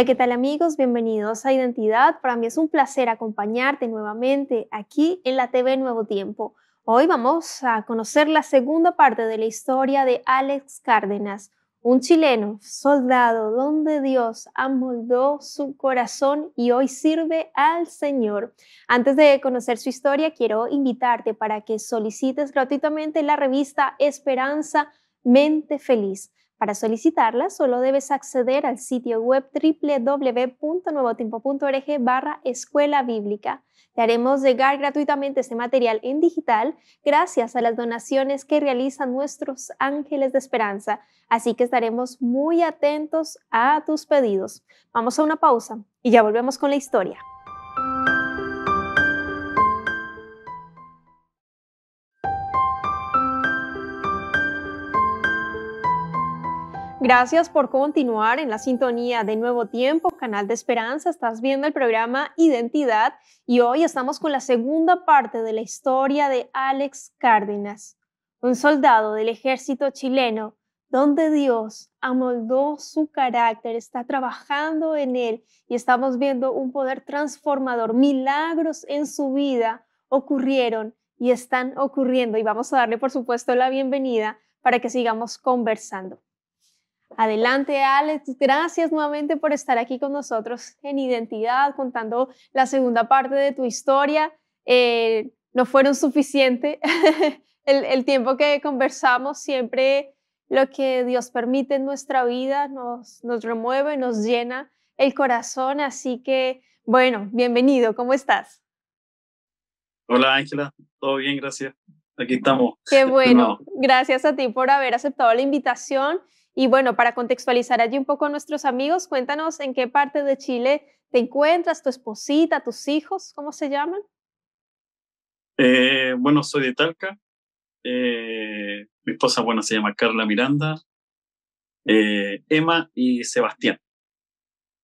Hola, ¿qué tal amigos? Bienvenidos a Identidad. Para mí es un placer acompañarte nuevamente aquí en la TV Nuevo Tiempo. Hoy vamos a conocer la segunda parte de la historia de Alex Cárdenas, un chileno, soldado, donde Dios amoldó su corazón y hoy sirve al Señor. Antes de conocer su historia, quiero invitarte para que solicites gratuitamente la revista Esperanza Mente Feliz. Para solicitarla solo debes acceder al sitio web www.nuevotiempo.org barra escuela bíblica. Te haremos llegar gratuitamente este material en digital gracias a las donaciones que realizan nuestros ángeles de esperanza, así que estaremos muy atentos a tus pedidos. Vamos a una pausa y ya volvemos con la historia. Gracias por continuar en la sintonía de Nuevo Tiempo, Canal de Esperanza. Estás viendo el programa Identidad y hoy estamos con la segunda parte de la historia de Alex Cárdenas, un soldado del ejército chileno, donde Dios amoldó su carácter, está trabajando en él y estamos viendo un poder transformador. Milagros en su vida ocurrieron y están ocurriendo y vamos a darle, por supuesto, la bienvenida para que sigamos conversando. Adelante, Alex. Gracias nuevamente por estar aquí con nosotros en Identidad, contando la segunda parte de tu historia. Eh, no fueron suficientes el, tiempo que conversamos. Siempre lo que Dios permite en nuestra vida nos, nos remueve, nos llena el corazón. Así que, bueno, bienvenido. ¿Cómo estás? Hola, Ángela. Todo bien, gracias. Aquí estamos. Qué bueno. Gracias a ti por haber aceptado la invitación. Y bueno, para contextualizar allí un poco a nuestros amigos, cuéntanos en qué parte de Chile te encuentras, tu esposita, tus hijos, ¿cómo se llaman? Eh, bueno, soy de Talca. Eh, mi esposa, bueno, se llama Carla Miranda, eh, Emma y Sebastián.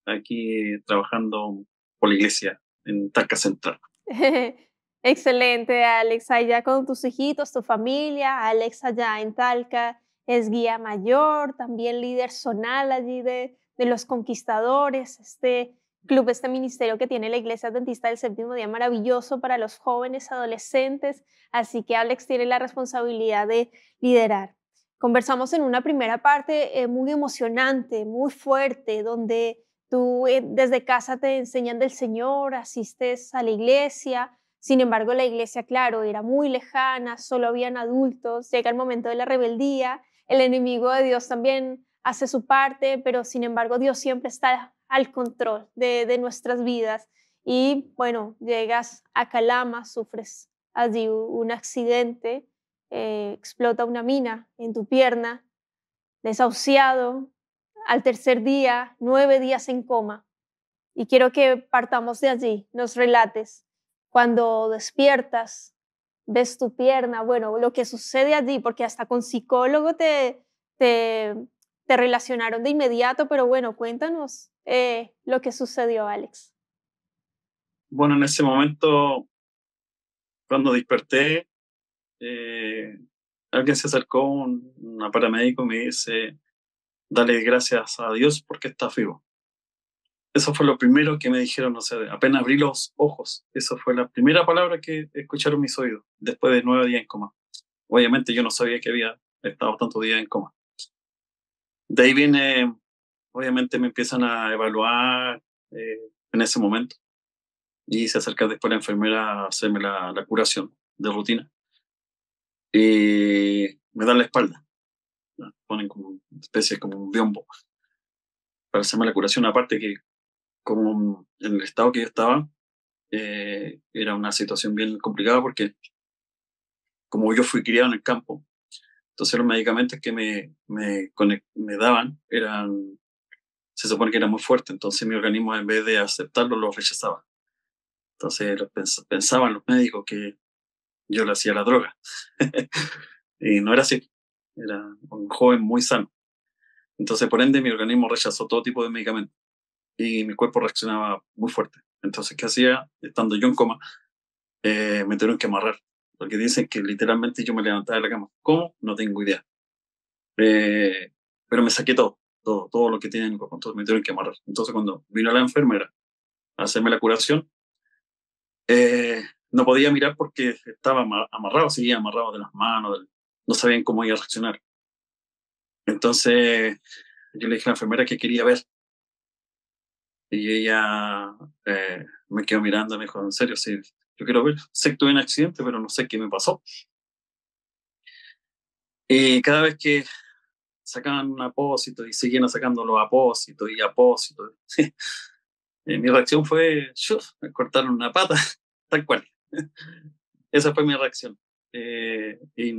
Aquí trabajando por la iglesia en Talca Central. Excelente, Alex, allá con tus hijitos, tu familia, Alex allá en Talca es guía mayor, también líder zonal allí de, de los conquistadores, este club, este ministerio que tiene la Iglesia Adventista del Séptimo Día maravilloso para los jóvenes, adolescentes, así que Alex tiene la responsabilidad de liderar. Conversamos en una primera parte eh, muy emocionante, muy fuerte, donde tú eh, desde casa te enseñan del Señor, asistes a la iglesia, sin embargo la iglesia, claro, era muy lejana, solo habían adultos, llega el momento de la rebeldía el enemigo de Dios también hace su parte, pero sin embargo Dios siempre está al control de, nuestras vidas. Y bueno, llegas a Calama, sufres allí un accidente, eh, explota una mina en tu pierna, desahuciado, al tercer día, nueve días en coma. Y quiero que partamos de allí, nos relates cuando despiertas, ves tu pierna, bueno, lo que sucede a ti, porque hasta con psicólogo te, te, relacionaron de inmediato, pero bueno, cuéntanos eh, lo que sucedió, Alex. Bueno, en ese momento, cuando desperté, eh, alguien se acercó, un, paramédico, me dice, dale gracias a Dios porque estás vivo. Eso fue lo primero que me dijeron, o sea, apenas abrí los ojos. eso fue la primera palabra que escucharon mis oídos después de nueve días en coma. Obviamente yo no sabía que había estado tantos días en coma. De ahí viene, obviamente me empiezan a evaluar eh, en ese momento y se acerca después la enfermera a hacerme la, curación de rutina. Y me dan la espalda. Ponen como una especie como un biombo para hacerme la curación, aparte que como en el estado que yo estaba, eh, era una situación bien complicada porque como yo fui criado en el campo, entonces los medicamentos que me, me, me daban eran, se supone que eran muy fuertes, entonces mi organismo en vez de aceptarlo los rechazaba. Entonces pensaban los médicos que yo le hacía la droga. y no era así, era un joven muy sano. Entonces, por ende, mi organismo rechazó todo tipo de medicamentos y mi cuerpo reaccionaba muy fuerte. Entonces, ¿qué hacía? Estando yo en coma, eh, me tuvieron que amarrar, porque dicen que literalmente yo me levantaba de la cama. ¿Cómo? No tengo idea. Eh, pero me saqué todo, todo, todo lo que tiene en el cuerpo, entonces me tuvieron que amarrar. Entonces, cuando vino la enfermera a hacerme la curación, eh, no podía mirar porque estaba amarrado, seguía amarrado de las manos, no sabían cómo iba a reaccionar. Entonces, yo le dije a la enfermera que quería ver y ella eh, me quedó mirando y me dijo, en serio, sí, yo quiero ver, sé que tuve un accidente, pero no sé qué me pasó. Y cada vez que sacaban un apósito y seguían sacando los apósitos y apósitos, eh, mi reacción fue, me cortaron una pata, tal cual. Esa fue mi reacción. Eh, y,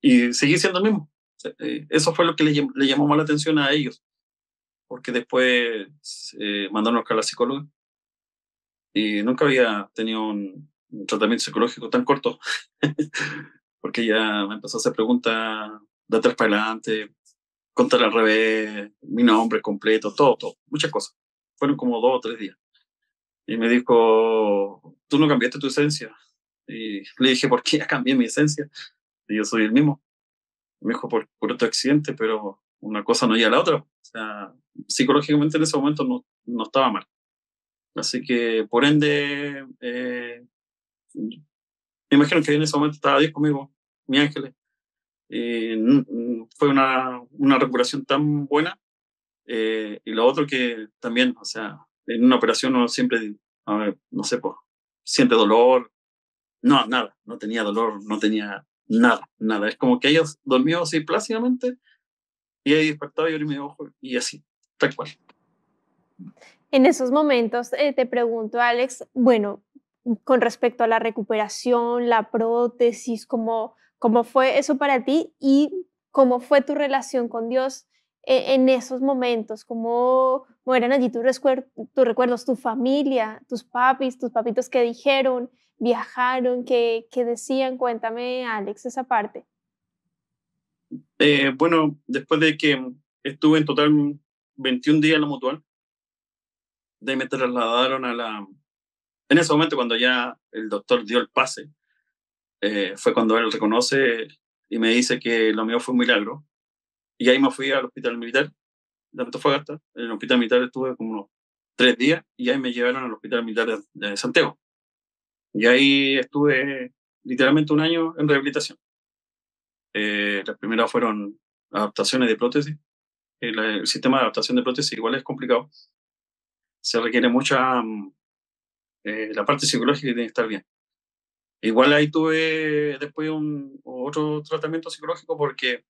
y seguí siendo el mismo. Eso fue lo que le, le llamó más la atención a ellos porque después eh, mandaron acá a la psicóloga. Y nunca había tenido un, tratamiento psicológico tan corto, porque ya me empezó a hacer preguntas de atrás para adelante, contar al revés, mi nombre completo, todo, todo, muchas cosas. Fueron como dos o tres días. Y me dijo, tú no cambiaste tu esencia. Y le dije, ¿por qué ya cambié mi esencia? Y yo soy el mismo. Me dijo, por, otro accidente, pero una cosa no lleva a la otra. O sea, psicológicamente en ese momento no, no estaba mal. Así que, por ende, eh, me imagino que en ese momento estaba Dios conmigo, mi ángel, Eh, fue una, una recuperación tan buena. Eh, y lo otro que también, o sea, en una operación uno siempre, a ver, no sé, por pues, siente dolor. No, nada, no tenía dolor, no tenía nada, nada. Es como que ellos dormían así plácidamente y ahí despertaba y me mi ojo y así, tal cual. En esos momentos eh, te pregunto, Alex, bueno, con respecto a la recuperación, la prótesis, ¿cómo, cómo fue eso para ti y cómo fue tu relación con Dios eh, en esos momentos? ¿Cómo, eran allí tus, tus recuerdos, tu familia, tus papis, tus papitos que dijeron, viajaron, que, decían? Cuéntame, Alex, esa parte. Eh, bueno, después de que estuve en total 21 días en la mutual, de me trasladaron a la... En ese momento, cuando ya el doctor dio el pase, eh, fue cuando él reconoce y me dice que lo mío fue un milagro. Y ahí me fui al hospital militar de Antofagasta. En el hospital militar estuve como unos tres días y ahí me llevaron al hospital militar de Santiago. Y ahí estuve literalmente un año en rehabilitación. Eh, las primeras fueron adaptaciones de prótesis. El, sistema de adaptación de prótesis igual es complicado. Se requiere mucha... Mm, eh, la parte psicológica tiene que estar bien. Igual ahí tuve después un, otro tratamiento psicológico porque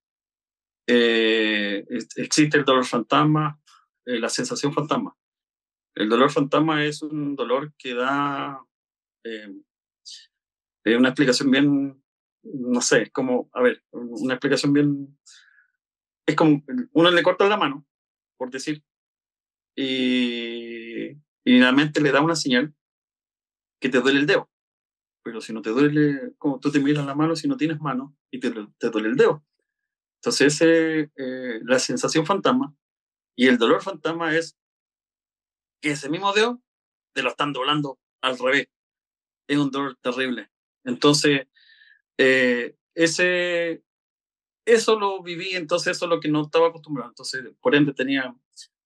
eh, existe el dolor fantasma, la sensación fantasma. El dolor fantasma es un dolor que da una explicación bien no sé, como, a ver, una explicación bien... Es como, uno le corta la mano, por decir, y, y la le da una señal que te duele el dedo. Pero si no te duele, como tú te miras la mano, si no tienes mano y te, duele el dedo. Entonces, ese eh, la sensación fantasma y el dolor fantasma es que ese mismo dedo te lo están doblando al revés. Es un dolor terrible. Entonces, eh, ese, eso lo viví, entonces eso es lo que no estaba acostumbrado. Entonces, por ende, tenía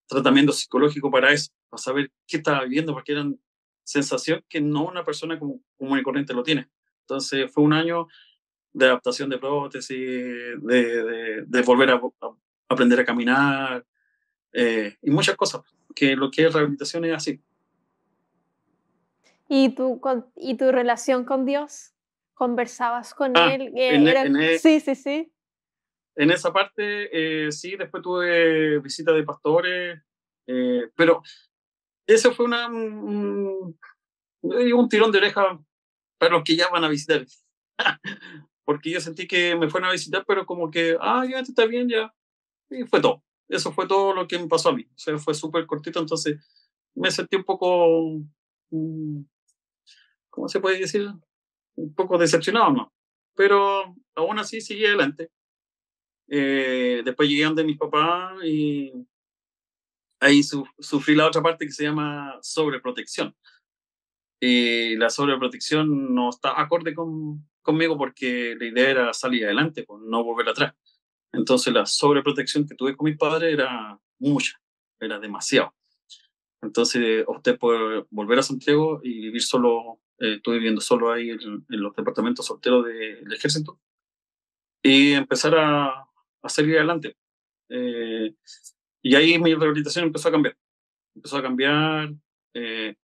tratamiento psicológico para eso, para saber qué estaba viviendo, porque eran sensación que no una persona como como corriente lo tiene. Entonces, fue un año de adaptación de prótesis, de, volver a, aprender a caminar eh, y muchas cosas, que lo que es rehabilitación es así. ¿Y tu, ¿Y tu relación con Dios? conversabas con ah, él. E, e sí, sí, sí. En esa parte, eh, sí, después tuve visita de pastores, eh, pero eso fue una, un, un tirón de oreja para los que ya van a visitar. Porque yo sentí que me fueron a visitar, pero como que, ah, ya está bien, ya. Y fue todo. Eso fue todo lo que me pasó a mí. O sea, fue súper cortito, entonces me sentí un poco. Mm, ¿Cómo se puede decir? un poco decepcionado, ¿no? Pero aún así seguí adelante. Eh, después llegué donde mis papás y ahí sufrí la otra parte que se llama sobreprotección. Y la sobreprotección no está acorde con, conmigo porque la idea era salir adelante, pues, no volver atrás. Entonces la sobreprotección que tuve con mis padres era mucha, era demasiado. Entonces usted por volver a Santiago y vivir solo eh, estuve viviendo solo ahí en, los departamentos solteros del ejército, y empezar a, a salir adelante. Eh, y ahí mi rehabilitación empezó a cambiar, empezó a cambiar, eh,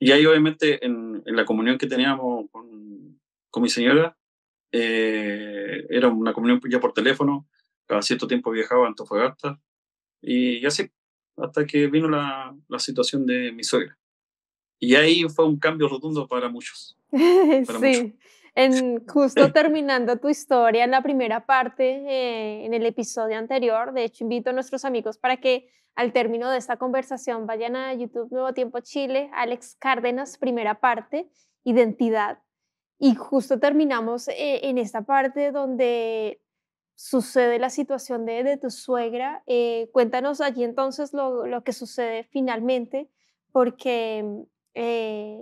y ahí obviamente en, la comunión que teníamos con, mi señora, era una comunión ya por teléfono, cada cierto tiempo viajaba a Antofagasta, y, así, hasta que vino la, la situación de mi suegra. Y ahí fue un cambio rotundo para muchos. sí. En, justo terminando tu historia, en la primera parte, eh, en el episodio anterior, de hecho invito a nuestros amigos para que al término de esta conversación vayan a YouTube Nuevo Tiempo Chile, Alex Cárdenas, primera parte, identidad. Y justo terminamos eh, en esta parte donde sucede la situación de, de tu suegra. Eh, cuéntanos allí entonces lo, lo que sucede finalmente, porque eh,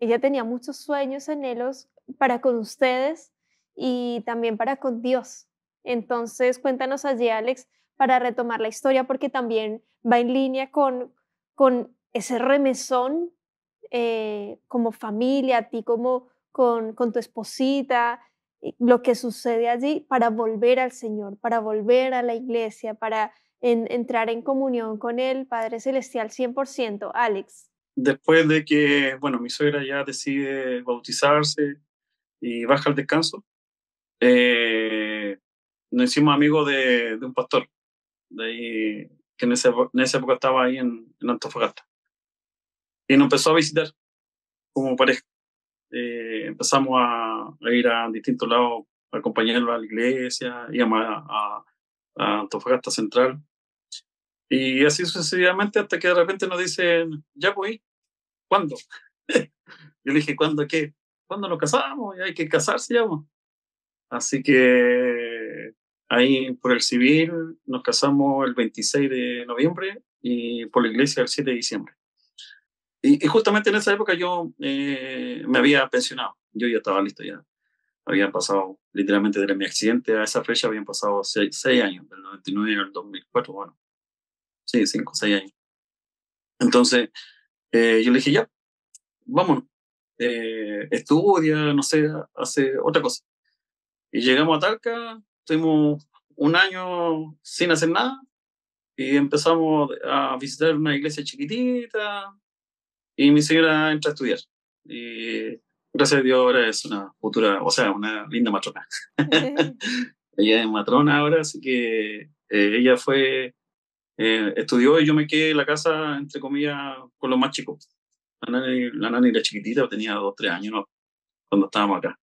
ella tenía muchos sueños, anhelos para con ustedes y también para con Dios. Entonces, cuéntanos allí, Alex, para retomar la historia, porque también va en línea con, con ese remesón eh, como familia, a ti como con, tu esposita, lo que sucede allí para volver al Señor, para volver a la iglesia, para entrar en comunión con el Padre Celestial 100%. Alex después de que, bueno, mi suegra ya decide bautizarse y baja al descanso, eh, nos hicimos amigos de, un pastor, de que en, ese, en, esa época estaba ahí en, Antofagasta. Y nos empezó a visitar como pareja. Eh, empezamos a, ir a distintos lados, a acompañarlo a la iglesia, y a Antofagasta Central y así sucesivamente hasta que de repente nos dicen, ya voy, ¿cuándo? Yo le dije, ¿cuándo qué? ¿Cuándo nos casamos? Y hay que casarse ya. Así que ahí por el civil nos casamos el 26 de noviembre y por la iglesia el 7 de diciembre. Y, justamente en esa época yo eh, me había pensionado, yo ya estaba listo ya. Habían pasado, literalmente desde mi accidente a esa fecha habían pasado seis, seis años, del 99 al 2004, bueno sí, cinco, seis años. Entonces, eh, yo le dije, ya, vámonos, eh, estudia, no sé, hace otra cosa. Y llegamos a Talca, estuvimos un año sin hacer nada y empezamos a visitar una iglesia chiquitita y mi señora entra a estudiar. Y gracias a Dios ahora es una futura, o sea, una linda matrona. ella es matrona ahora, así que eh, ella fue eh, estudió y yo me quedé en la casa, entre comillas, con los más chicos. La nana la era chiquitita, tenía dos, tres años cuando estábamos acá.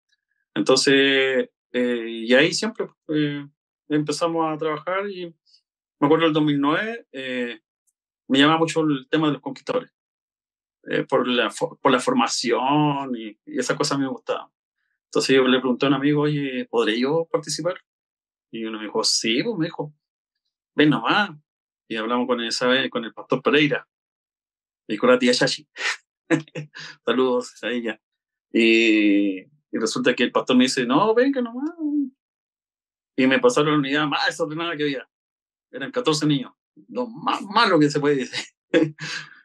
Entonces, eh, y ahí siempre eh, empezamos a trabajar y me acuerdo el 2009, me llamaba mucho el tema de los conquistadores, por, la, por la formación y, esas cosas me gustaban. Entonces yo le pregunté a un amigo, oye, ¿podré yo participar? Y uno me dijo, sí, pues me dijo, ven nomás, y hablamos con, esa, con el pastor Pereira y con la tía Shashi. Saludos a ella. Y, resulta que el pastor me dice, no, venga nomás. Y me pasaron la unidad más desordenada que había. Eran 14 niños, lo más malo que se puede decir.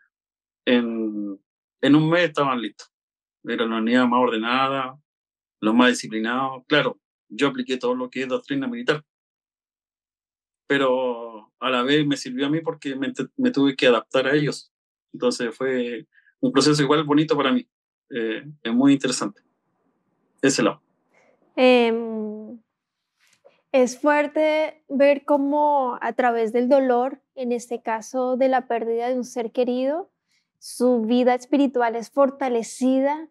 en, en un mes estaban listos. Era la unidad más ordenada, los más disciplinados. Claro, yo apliqué todo lo que es doctrina militar pero a la vez me sirvió a mí porque me, tuve que adaptar a ellos. Entonces fue un proceso igual bonito para mí, eh, es muy interesante. Ese lado. Em, es fuerte ver cómo a través del dolor, en este caso de la pérdida de un ser querido, su vida espiritual es fortalecida,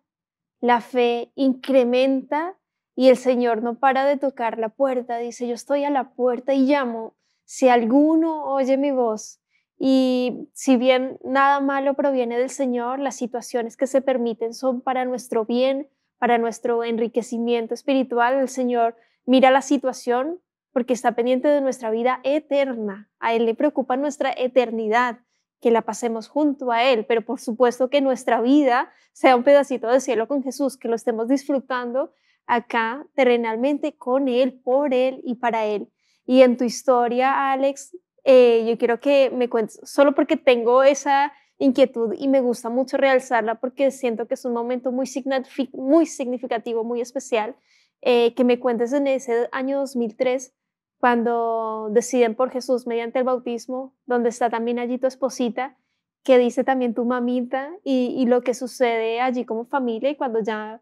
la fe incrementa y el Señor no para de tocar la puerta, dice, yo estoy a la puerta y llamo, si alguno oye mi voz y si bien nada malo proviene del Señor, las situaciones que se permiten son para nuestro bien, para nuestro enriquecimiento espiritual. El Señor mira la situación porque está pendiente de nuestra vida eterna. A Él le preocupa nuestra eternidad, que la pasemos junto a Él, pero por supuesto que nuestra vida sea un pedacito de cielo con Jesús, que lo estemos disfrutando acá terrenalmente con Él, por Él y para Él. Y en tu historia, Alex, eh, yo quiero que me cuentes, solo porque tengo esa inquietud y me gusta mucho realzarla porque siento que es un momento muy, significativo, muy especial, eh, que me cuentes en ese año 2003 cuando deciden por Jesús mediante el bautismo, donde está también allí tu esposita, que dice también tu mamita y lo que sucede allí como familia y cuando ya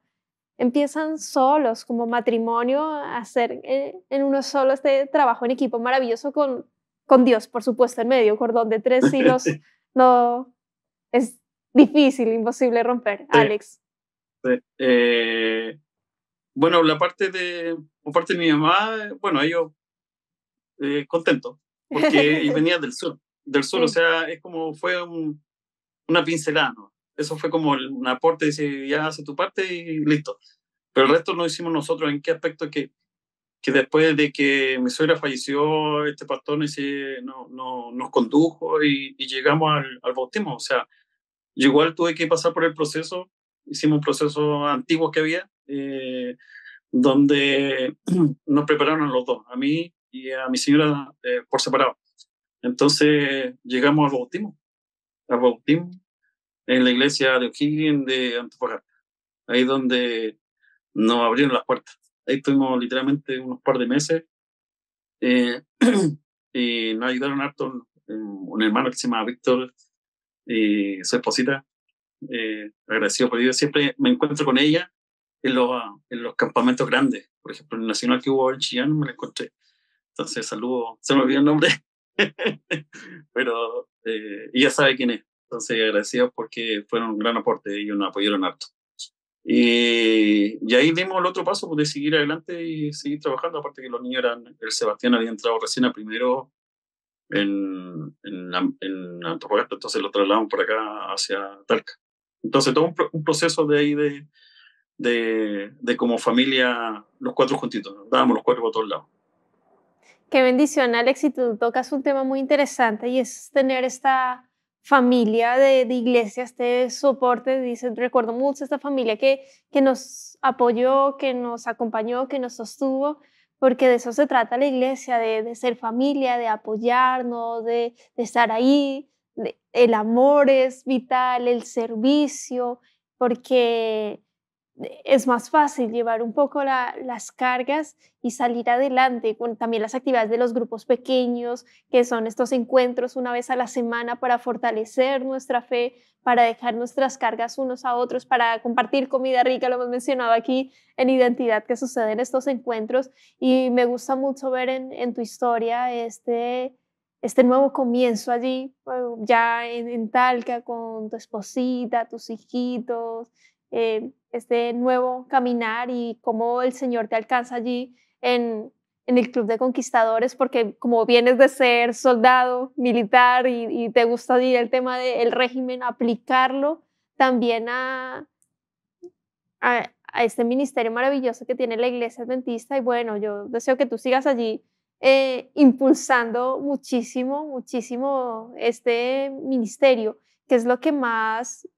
empiezan solos, como matrimonio, a hacer eh, en, uno solo este trabajo en equipo maravilloso con, con Dios, por supuesto, en medio, cordón de tres hilos, no, es difícil, imposible romper, Alex. Eh, bueno, la parte de, parte de mi mamá, bueno, ellos eh, contento, porque venía del sur, del sur, o sea, es como fue una pincelada, eso fue como un aporte, dice, ya hace tu parte y listo. Pero el resto lo hicimos nosotros, en qué aspecto que, que después de que mi suegra falleció, este pastor no, no, nos condujo y, llegamos al, bautismo. O sea, igual tuve que pasar por el proceso, hicimos un proceso antiguo que había, eh, donde nos prepararon los dos, a mí y a mi señora eh, por separado. Entonces llegamos al bautismo, al bautismo, en la iglesia de O'Higgins de Antofagasta, ahí donde nos abrieron las puertas. Ahí estuvimos literalmente unos par de meses eh, y nos ayudaron harto eh, un hermano que se llama Víctor y su esposita. Eh, agradecido por ello. Siempre me encuentro con ella en los, en los campamentos grandes. Por ejemplo, en el Nacional que hubo en no me la encontré. Entonces, saludo. Se me olvidó el nombre. Pero ella sabe quién es. Entonces, agradecidos porque fueron un gran aporte, y nos apoyaron harto. Y, y ahí dimos el otro paso pues, de seguir adelante y seguir trabajando, aparte que los niños eran, el Sebastián había entrado recién a primero en, en, en Antofagasta, entonces lo trasladamos por acá hacia Talca. Entonces, todo un, proceso de ahí de, de, de, como familia, los cuatro juntitos, dábamos los cuatro por todos lados. Qué bendición, Alex, y tú tocas un tema muy interesante y es tener esta familia de, de iglesia, este soporte, dice, recuerdo mucho esta familia que, que nos apoyó, que nos acompañó, que nos sostuvo, porque de eso se trata la iglesia, de, ser familia, de apoyarnos, de, de estar ahí, el amor es vital, el servicio, porque es más fácil llevar un poco las cargas y salir adelante con también las actividades de los grupos pequeños, que son estos encuentros una vez a la semana para fortalecer nuestra fe, para dejar nuestras cargas unos a otros, para compartir comida rica, lo hemos mencionado aquí en identidad que suceden estos encuentros. Y me gusta mucho ver en, tu historia este, este nuevo comienzo allí, ya en, Talca, con tu esposita, tus hijitos. Eh, este nuevo caminar y cómo el Señor te alcanza allí en, el Club de Conquistadores, porque como vienes de ser soldado militar y, te gusta ir el tema del régimen, aplicarlo también a, a, este ministerio maravilloso que tiene la Iglesia Adventista. Y bueno, yo deseo que tú sigas allí eh, impulsando muchísimo, muchísimo este ministerio, que es lo que más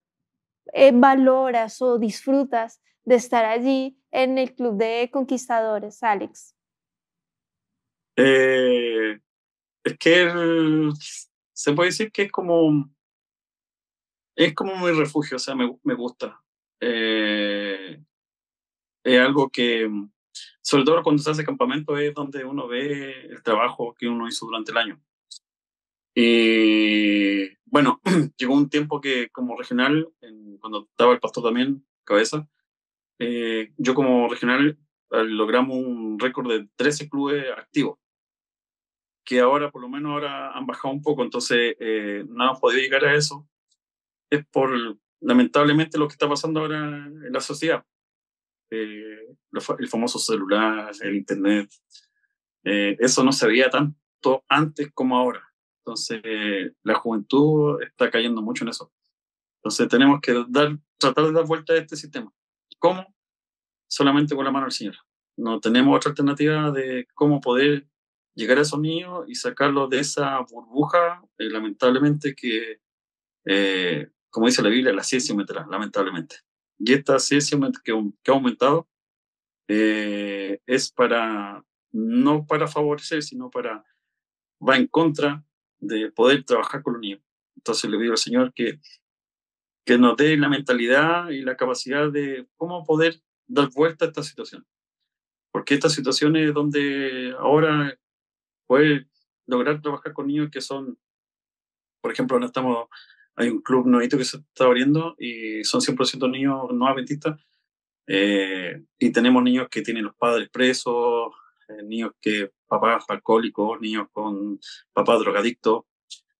eh, valoras o disfrutas de estar allí en el Club de Conquistadores, Alex? Eh, es que se puede decir que es como es como mi refugio, o sea, me, gusta. Eh, es algo que, mm, sobre todo cuando se hace campamento, es donde uno ve el trabajo que uno hizo durante el año. Y bueno, llegó un tiempo que como regional, cuando estaba el pastor también, cabeza, eh, yo como regional ah, logramos un récord de 13 clubes activos, que ahora por lo menos ahora han bajado un poco, entonces eh, no hemos podido llegar a eso. Es por, lamentablemente, lo que está pasando ahora en la sociedad. Eh, el famoso celular, el internet, eh, eso no se veía tanto antes como ahora entonces, la juventud está cayendo mucho en eso. Entonces, tenemos que dar, tratar de dar vuelta a este sistema. ¿Cómo? Solamente con la mano del Señor. No tenemos otra alternativa de cómo poder llegar a esos niños y sacarlos de esa burbuja, eh, lamentablemente, que, eh, como dice la Biblia, la ciencia aumentará, lamentablemente. Y esta ciencia que, que ha aumentado eh, es para, no para favorecer, sino para, va en contra de poder trabajar con los niños. Entonces le pido al Señor que, que nos dé la mentalidad y la capacidad de cómo poder dar vuelta a esta situación. Porque esta situación es donde ahora puede lograr trabajar con niños que son, por ejemplo, estamos, hay un club nuevito que se está abriendo y son 100% niños no adventistas. Eh, y tenemos niños que tienen los padres presos, eh, niños que papás alcohólicos, niños con papás drogadictos,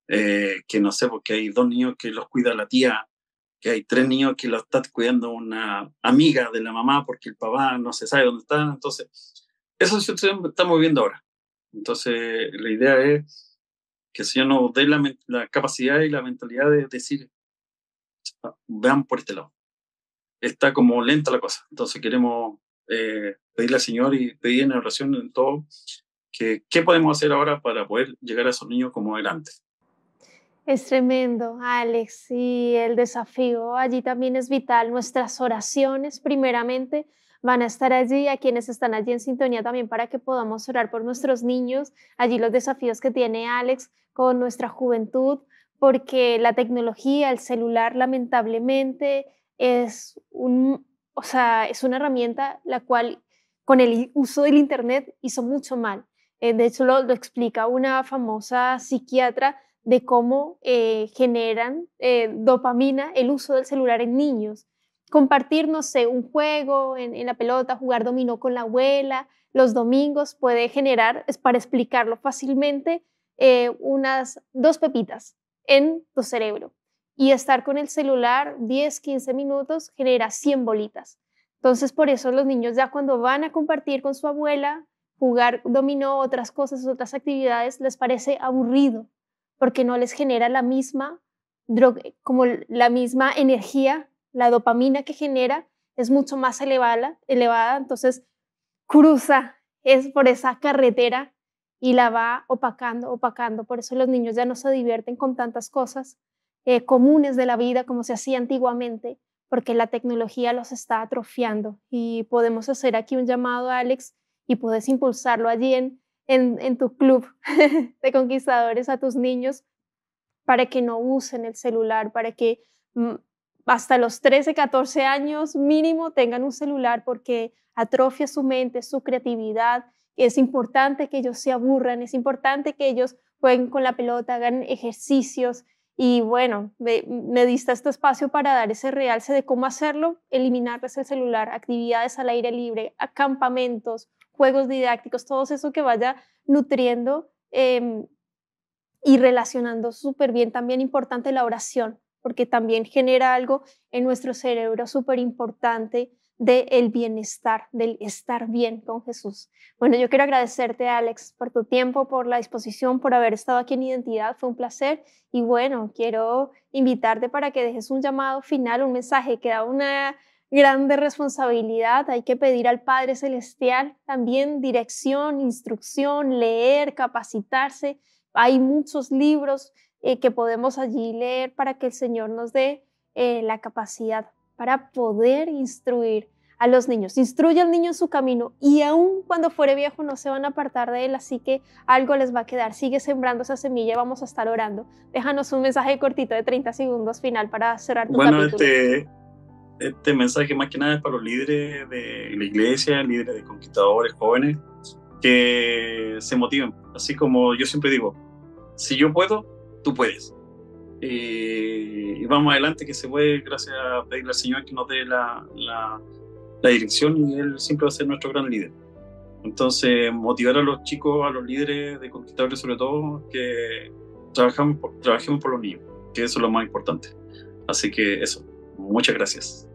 eh, que no sé, porque hay dos niños que los cuida la tía, que hay tres niños que los está cuidando una amiga de la mamá porque el papá no se sabe dónde está. Entonces, eso que estamos moviendo ahora. Entonces, la idea es que el Señor nos dé la, capacidad y la mentalidad de decir, ah, vean por este lado. Está como lenta la cosa. Entonces, queremos eh, pedirle al Señor y pedir en oración en todo ¿qué podemos hacer ahora para poder llegar a esos niños como era antes? Es tremendo, Alex, y el desafío allí también es vital. Nuestras oraciones, primeramente, van a estar allí, a quienes están allí en sintonía también, para que podamos orar por nuestros niños, allí los desafíos que tiene Alex con nuestra juventud, porque la tecnología, el celular, lamentablemente, es, un, o sea, es una herramienta la cual con el uso del Internet hizo mucho mal eh, de hecho, lo, explica una famosa psiquiatra de cómo eh, generan eh, dopamina el uso del celular en niños. Compartir, no sé, un juego en, en, la pelota, jugar dominó con la abuela los domingos puede generar, es para explicarlo fácilmente, unas dos pepitas en tu cerebro. Y estar con el celular 10, 15 minutos genera 100 bolitas. Entonces, por eso los niños ya cuando van a compartir con su abuela, jugar dominó, otras cosas, otras actividades, les parece aburrido porque no les genera la misma eh, como la misma energía, la dopamina que genera es mucho más elevada, elevada, entonces cruza es por esa carretera y la va opacando, opacando, por eso los niños ya no se divierten con tantas cosas eh, comunes de la vida como se hacía antiguamente, porque la tecnología los está atrofiando y podemos hacer aquí un llamado a Alex y puedes impulsarlo allí en, en, tu club de conquistadores a tus niños para que no usen el celular, para que mm, hasta los 13, 14 años mínimo tengan un celular porque atrofia su mente, su creatividad. Es importante que ellos se aburran, es importante que ellos jueguen con la pelota, hagan ejercicios. Y bueno, me, me este espacio para dar ese realce de cómo hacerlo, eliminarles el celular, actividades al aire libre, acampamentos, juegos didácticos, todo eso que vaya nutriendo em, y relacionando súper bien. También importante la oración, porque también genera algo en nuestro cerebro súper importante del bienestar, del estar bien con Jesús. Bueno, yo quiero agradecerte, Alex, por tu tiempo, por la disposición, por haber estado aquí en Identidad. Fue un placer. Y bueno, quiero invitarte para que dejes un llamado final, un mensaje que da una grande responsabilidad. Hay que pedir al Padre Celestial también dirección, instrucción, leer, capacitarse. Hay muchos libros eh, que podemos allí leer para que el Señor nos dé eh, la capacidad para poder instruir a los niños. Instruye al niño en su camino y aun cuando fuere viejo no se van a apartar de él, así que algo les va a quedar. Sigue sembrando esa semilla, vamos a estar orando. Déjanos un mensaje cortito de 30 segundos final para cerrar tu capítulo. Este, este mensaje más que nada es para los líderes de la iglesia, líderes de conquistadores, jóvenes, que se motiven. Así como yo siempre digo, si yo puedo, tú puedes. Eh, y vamos adelante, que se puede, gracias a pedirle al Señor que nos dé la, la, dirección y Él siempre va a ser nuestro gran líder. Entonces, motivar a los chicos, a los líderes de conquistadores sobre todo, que trabajemos trabajemos por los niños, que eso es lo más importante. Así que eso. Muchas gracias.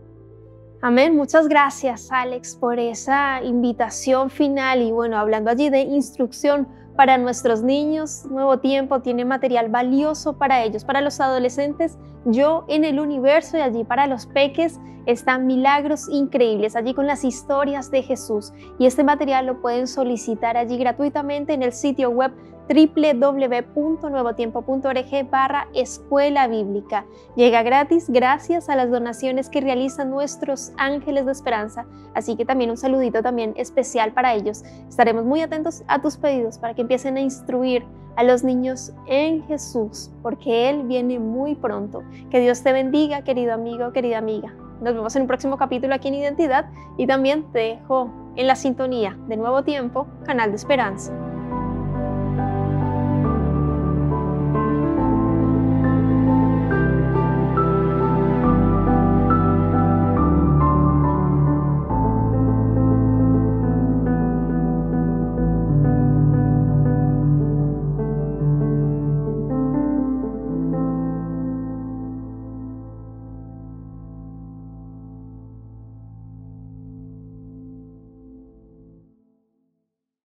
Amén. Muchas gracias, Alex, por esa invitación final. Y bueno, hablando allí de instrucción para nuestros niños, Nuevo Tiempo tiene material valioso para ellos, para los adolescentes, Yo en el Universo y allí para los peques están milagros increíbles, allí con las historias de Jesús. Y este material lo pueden solicitar allí gratuitamente en el sitio web www.nuevotiempo.org barra escuela bíblica. Llega gratis gracias a las donaciones que realizan nuestros ángeles de esperanza, así que también un saludito también especial para ellos. Estaremos muy atentos a tus pedidos para que empiecen a instruir a los niños en Jesús, porque Él viene muy pronto. Que Dios te bendiga, querido amigo, querida amiga. Nos vemos en un próximo capítulo aquí en Identidad y también te dejo en la sintonía de Nuevo Tiempo, Canal de Esperanza.